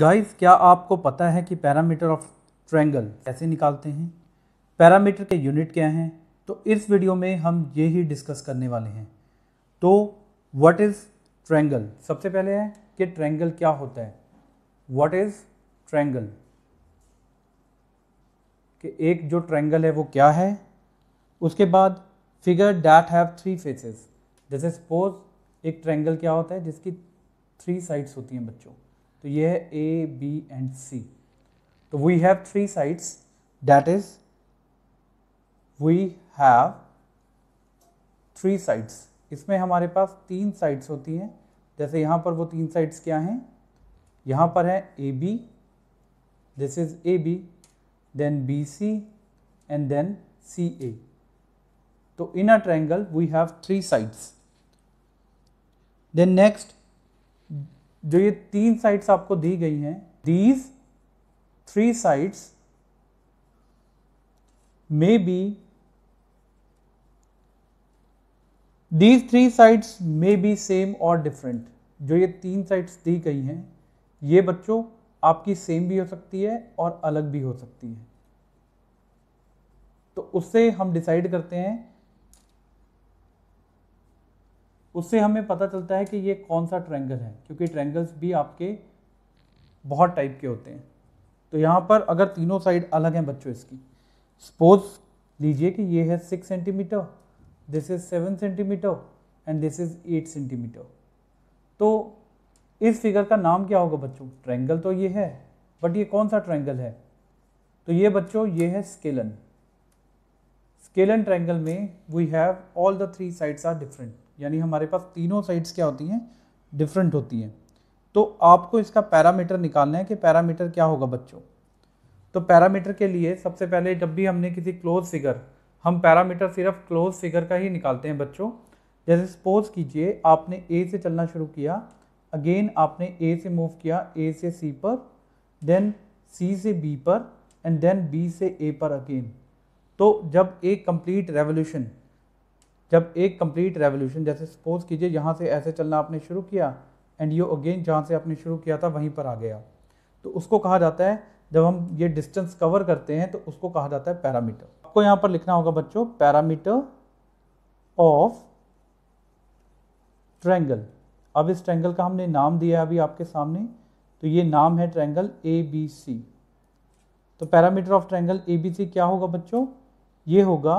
guys क्या आपको पता है कि पैरामीटर ऑफ ट्रेंगल कैसे निकालते हैं पैरामीटर के यूनिट क्या हैं तो इस वीडियो में हम ये ही डिस्कस करने वाले हैं तो व्हाट इज़ ट्रेंगल सबसे पहले है कि ट्रेंगल क्या होता है व्हाट इज़ ट्रेंगल कि एक जो ट्रेंगल है वो क्या है उसके बाद figure that have three faces जैसे सपोज एक ट्रेंगल क्या होता है जिसकी थ्री साइड्स होती हैं बच्चों तो ये है ए बी एंड सी तो we have three sides that is we have three sides इसमें हमारे पास तीन साइड्स होती हैं जैसे यहाँ पर वो तीन साइड्स क्या हैं यहाँ पर है A B this is A B then B C and then C A तो in a triangle we have three sides then next जो ये तीन साइट्स आपको दी गई हैं these three sides may be these three sides may be same और different जो ये तीन साइट्स दी गई हैं ये बच्चों आपकी सेम भी हो सकती है और अलग भी हो सकती है तो उससे हम डिसाइड करते हैं उससे हमें पता चलता है कि ये कौन सा ट्रैंगल है क्योंकि ट्रैंगल्स भी आपके बहुत टाइप के होते हैं तो यहाँ पर अगर तीनों साइड अलग हैं बच्चों इसकी सपोज लीजिए कि ये है six centimetre this is seven centimetre and this is eight centimetre तो इस फिगर का नाम क्या होगा बच्चों ट्रैंगल तो ये है बट ये कौन सा ट्रैंगल है तो ये बच्चों ये है स्केलन स्केलन ट्रैंगल में we have all the three sides are different यानी हमारे पास तीनों साइड्स क्या होती हैं डिफरेंट होती हैं तो आपको इसका पैरामीटर निकालना है कि पैरामीटर क्या होगा बच्चों तो पैरामीटर के लिए सबसे पहले जब भी हमने किसी क्लोज फिगर हम पैरामीटर सिर्फ क्लोज फिगर का ही निकालते हैं बच्चों जैसे सपोज कीजिए आपने ए से चलना शुरू किया अगेन आपने ए से मूव किया ए से सी पर देन सी से बी पर एंड देन बी से ए पर अगेन तो जब एक कंप्लीट रेवोल्यूशन जब एक कंप्लीट रेवोल्यूशन जैसे सपोज कीजिए यहाँ से ऐसे चलना आपने शुरू किया एंड यू अगेन जहाँ से आपने शुरू किया था वहीं पर आ गया तो उसको कहा जाता है जब हम ये डिस्टेंस कवर करते हैं तो उसको कहा जाता है पैरामीटर आपको यहाँ पर लिखना होगा बच्चों पैरामीटर ऑफ ट्रैंगल अब इस ट्रैंगल का हमने नाम दिया है अभी आपके सामने तो ये नाम है ट्रैंगल ए बी सी तो perimeter of triangle A B C क्या होगा बच्चों ये होगा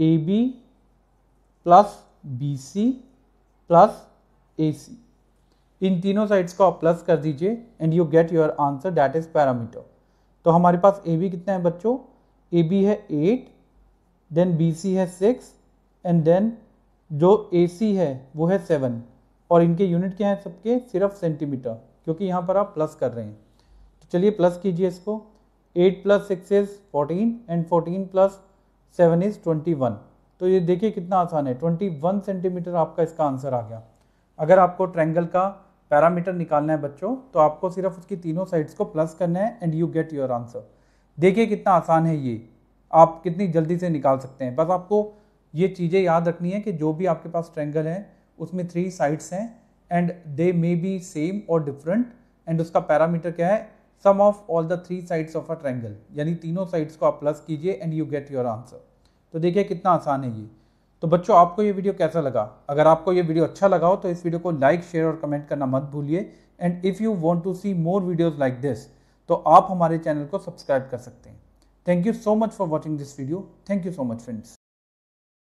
A B plus B C plus A C इन तीनों साइड्स को आप प्लस कर दीजिए and you get your answer that is perimeter तो हमारे पास ए बी कितना है बच्चों ए बी है एट देन बी सी है सिक्स एंड देन जो ए सी है वो है सेवन और इनके यूनिट क्या है सबके सिर्फ सेंटीमीटर क्योंकि यहाँ पर आप प्लस कर रहे हैं तो चलिए प्लस कीजिए इसको eight plus six is fourteen and fourteen plus seven is twenty one तो ये देखिए कितना आसान है ट्वेंटी वन सेंटीमीटर आपका इसका आंसर आ गया अगर आपको ट्रैंगल का पैरामीटर निकालना है बच्चों तो आपको सिर्फ उसकी तीनों साइड्स को प्लस करना है and you get your answer देखिए कितना आसान है ये आप कितनी जल्दी से निकाल सकते हैं बस आपको ये चीज़ें याद रखनी है कि जो भी आपके पास ट्रैंगल है उसमें थ्री साइड्स हैं and they may be same और डिफरेंट एंड उसका पैरामीटर क्या है sum of all the three sides of a triangle यानी तीनों साइड्स को आप प्लस कीजिए and you get your answer तो देखिए कितना आसान है ये तो बच्चों आपको ये वीडियो कैसा लगा अगर आपको ये वीडियो अच्छा लगा हो तो इस वीडियो को लाइक शेयर और कमेंट करना मत भूलिए and if you want to see more videos like this तो आप हमारे चैनल को सब्सक्राइब कर सकते हैं thank you so much for watching this video thank you so much friends